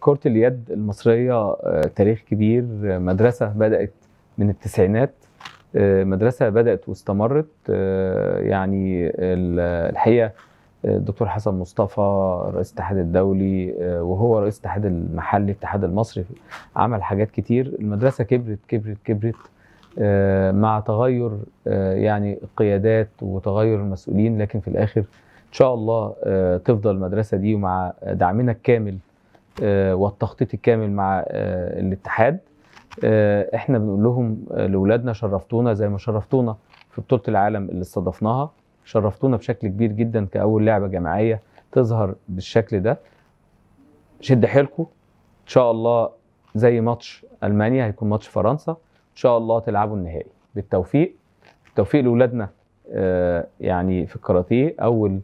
كرة اليد المصرية آه، تاريخ كبير مدرسة بدأت من التسعينات آه، مدرسة بدأت واستمرت آه، يعني الحقيقة الدكتور حسن مصطفى رئيس الاتحاد الدولي وهو رئيس الاتحاد المحلي الاتحاد المصري عمل حاجات كتير المدرسة كبرت كبرت كبرت مع تغير يعني القيادات وتغير المسؤولين لكن في الآخر إن شاء الله تفضل المدرسة دي ومع دعمنا الكامل آه، والتخطيط الكامل مع آه، الاتحاد آه، احنا بنقول لهم لاولادنا شرفتونا زي ما شرفتونا في بطوله العالم اللي استضفناها شرفتونا بشكل كبير جدا كاول لعبه جماعيه تظهر بالشكل ده شد حيلكم ان شاء الله زي ماتش المانيا هيكون ماتش فرنسا ان شاء الله تلعبوا النهائي بالتوفيق بالتوفيق لاولادنا يعني في الكاراتيه اول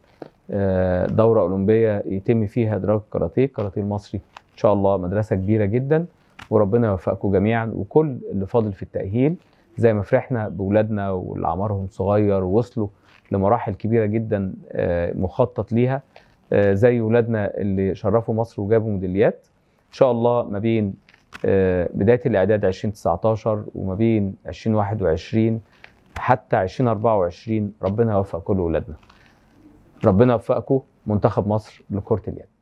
آه، دوره اولمبيه يتم فيها ادراك الكاراتيه الكاراتيه المصري ان شاء الله مدرسه كبيره جدا وربنا يوفقكم جميعا وكل اللي فاضل في التاهيل زي ما فرحنا باولادنا واللي عمرهم صغير ووصلوا لمراحل كبيره جدا آه، مخطط ليها آه، زي اولادنا اللي شرفوا مصر وجابوا ميداليات ان شاء الله ما بين بدايه الاعداد 2019 وما بين 2021 حتى 2024 ربنا يوفق كل اولادنا ربنا يوفقكم منتخب مصر لكره اليد